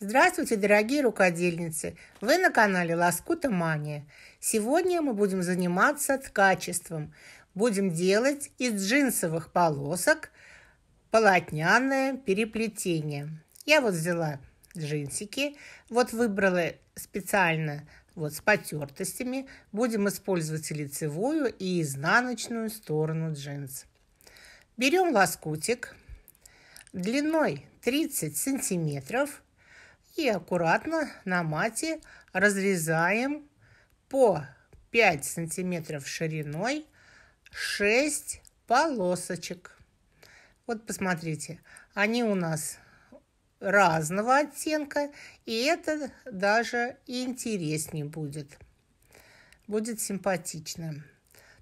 Здравствуйте, дорогие рукодельницы! Вы на канале Лоскута Мания. Сегодня мы будем заниматься ткачеством. Будем делать из джинсовых полосок полотняное переплетение. Я вот взяла джинсики, вот выбрала специально вот с потертостями. Будем использовать лицевую, и изнаночную сторону джинс. Берем лоскутик длиной 30 сантиметров – и аккуратно на мате разрезаем по 5 сантиметров шириной 6 полосочек. Вот посмотрите, они у нас разного оттенка, и это даже интереснее будет. Будет симпатично.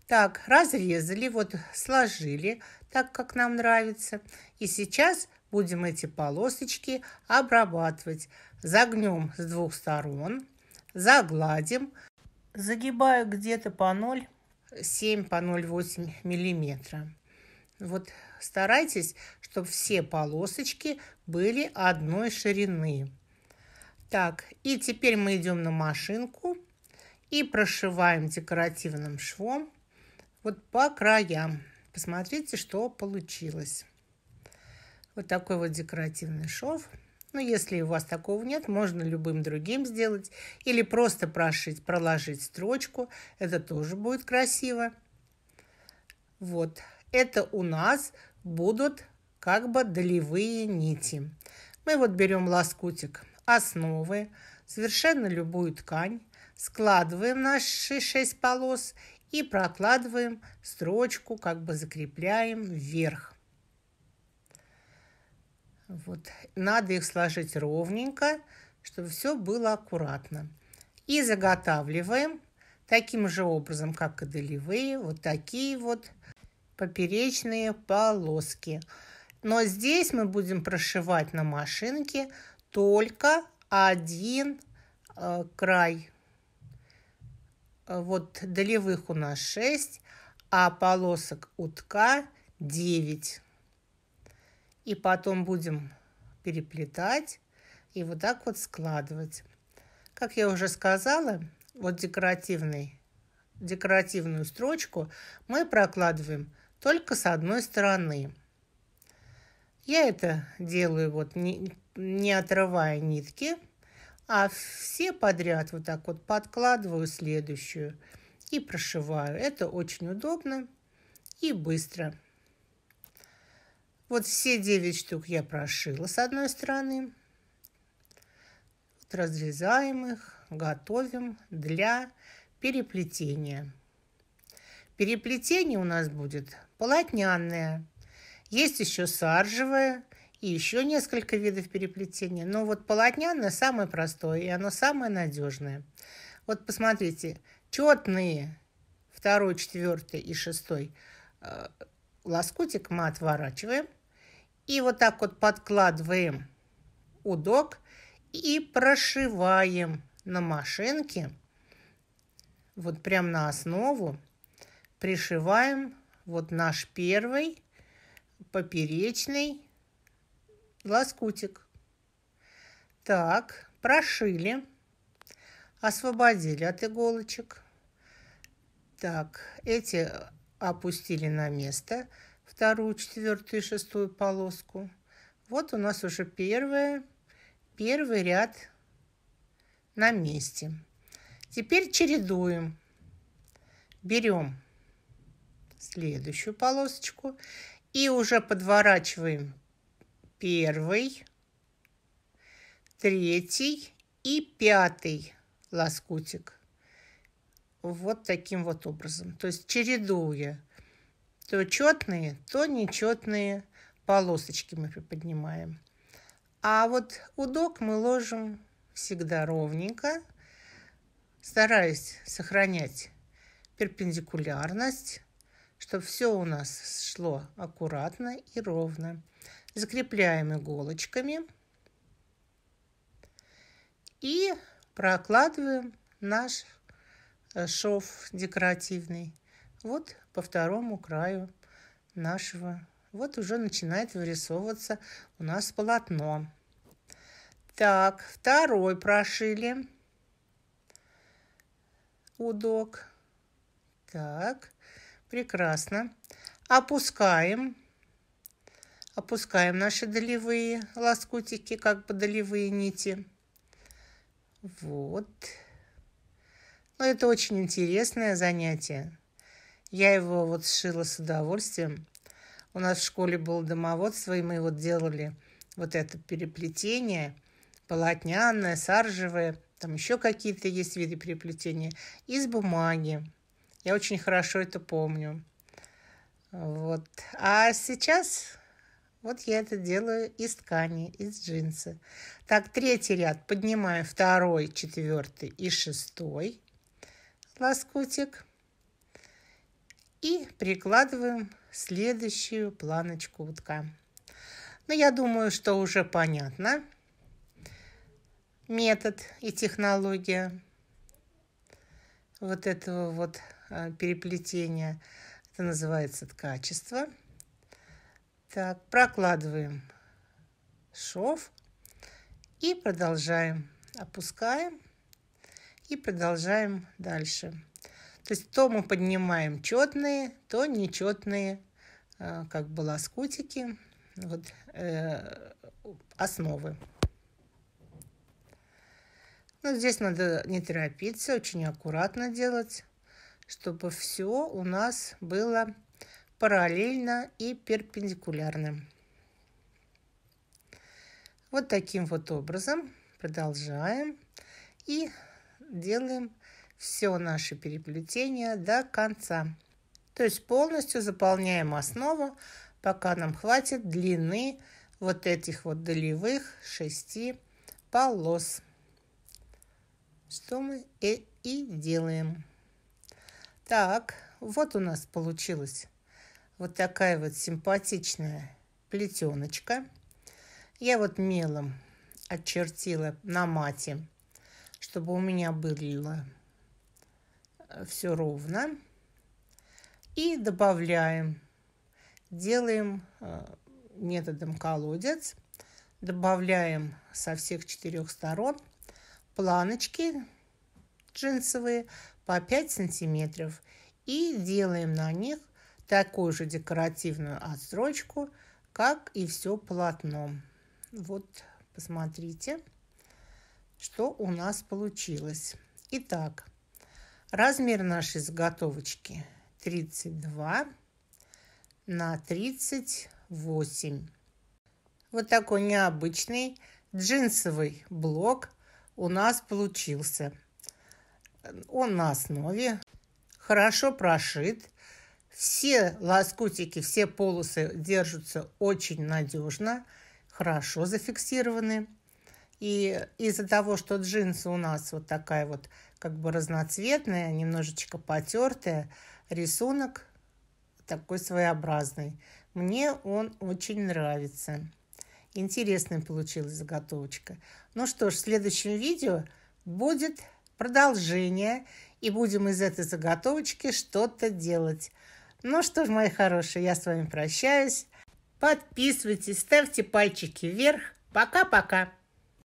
Так, разрезали, вот сложили так, как нам нравится. И сейчас будем эти полосочки обрабатывать. Загнем с двух сторон, загладим, загибаю где-то по 0,7 по 0,8 миллиметра. Вот старайтесь, чтобы все полосочки были одной ширины. Так, и теперь мы идем на машинку и прошиваем декоративным швом вот по краям. Посмотрите, что получилось. Вот такой вот декоративный шов. Но ну, если у вас такого нет, можно любым другим сделать. Или просто прошить, проложить строчку. Это тоже будет красиво. Вот. Это у нас будут как бы долевые нити. Мы вот берем лоскутик основы, совершенно любую ткань, складываем наши шесть полос и прокладываем строчку, как бы закрепляем вверх. Вот. Надо их сложить ровненько, чтобы все было аккуратно. И заготавливаем таким же образом, как и долевые, вот такие вот поперечные полоски. Но здесь мы будем прошивать на машинке только один э, край. Вот долевых у нас 6, а полосок утка 9. И потом будем переплетать и вот так вот складывать. Как я уже сказала, вот декоративный, декоративную строчку мы прокладываем только с одной стороны. Я это делаю вот не, не отрывая нитки, а все подряд вот так вот подкладываю следующую и прошиваю. Это очень удобно и быстро. Вот все 9 штук я прошила с одной стороны. Вот разрезаем их, готовим для переплетения. Переплетение у нас будет полотняное. Есть еще саржевое и еще несколько видов переплетения. Но вот полотняное самое простое, и оно самое надежное. Вот посмотрите, четные второй, четвертый и шестой э, лоскутик мы отворачиваем – и вот так вот подкладываем удок и прошиваем на машинке, вот прям на основу, пришиваем вот наш первый поперечный лоскутик. Так, прошили, освободили от иголочек. Так, эти опустили на место – вторую, четвертую шестую полоску. Вот у нас уже первая, первый ряд на месте. Теперь чередуем. Берем следующую полосочку и уже подворачиваем первый, третий и пятый лоскутик. Вот таким вот образом. То есть чередуя то четные, то нечетные полосочки мы приподнимаем. А вот удок мы ложим всегда ровненько, стараясь сохранять перпендикулярность, чтобы все у нас шло аккуратно и ровно. Закрепляем иголочками и прокладываем наш э, шов декоративный. Вот по второму краю нашего. Вот уже начинает вырисовываться у нас полотно. Так, второй прошили удок. Так, прекрасно. Опускаем. Опускаем наши долевые лоскутики, как бы долевые нити. Вот. Но ну, это очень интересное занятие. Я его вот сшила с удовольствием. У нас в школе было домоводство, и мы вот делали вот это переплетение, полотняное, саржевое, там еще какие-то есть виды переплетения, из бумаги. Я очень хорошо это помню. Вот. А сейчас вот я это делаю из ткани, из джинса. Так, третий ряд поднимаю второй, четвертый и шестой лоскутик – и прикладываем следующую планочку утка. Но ну, я думаю, что уже понятно метод и технология вот этого вот а, переплетения. Это называется ткачество. Так, прокладываем шов и продолжаем. Опускаем и продолжаем дальше. То есть то мы поднимаем четные, то нечетные, а, как бы лоскутики, вот, э, основы. Но здесь надо не торопиться, очень аккуратно делать, чтобы все у нас было параллельно и перпендикулярно. Вот таким вот образом продолжаем и делаем все наши переплетения до конца. То есть полностью заполняем основу, пока нам хватит длины вот этих вот долевых шести полос. Что мы и, э, и делаем. Так, вот у нас получилась вот такая вот симпатичная плетеночка. Я вот мелом очертила на мате, чтобы у меня было все ровно. И добавляем. Делаем э, методом колодец. Добавляем со всех четырех сторон планочки джинсовые по 5 сантиметров. И делаем на них такую же декоративную отстрочку, как и все полотно. Вот, посмотрите, что у нас получилось. Итак, Размер нашей заготовочки 32 на 38. Вот такой необычный джинсовый блок у нас получился. Он на основе, хорошо прошит. Все лоскутики, все полосы держатся очень надежно, хорошо зафиксированы. И из-за того, что джинсы у нас вот такая вот как бы разноцветная, немножечко потертая, рисунок такой своеобразный. Мне он очень нравится. Интересная получилась заготовочка. Ну что ж, в следующем видео будет продолжение, и будем из этой заготовочки что-то делать. Ну что ж, мои хорошие, я с вами прощаюсь. Подписывайтесь, ставьте пальчики вверх. Пока-пока.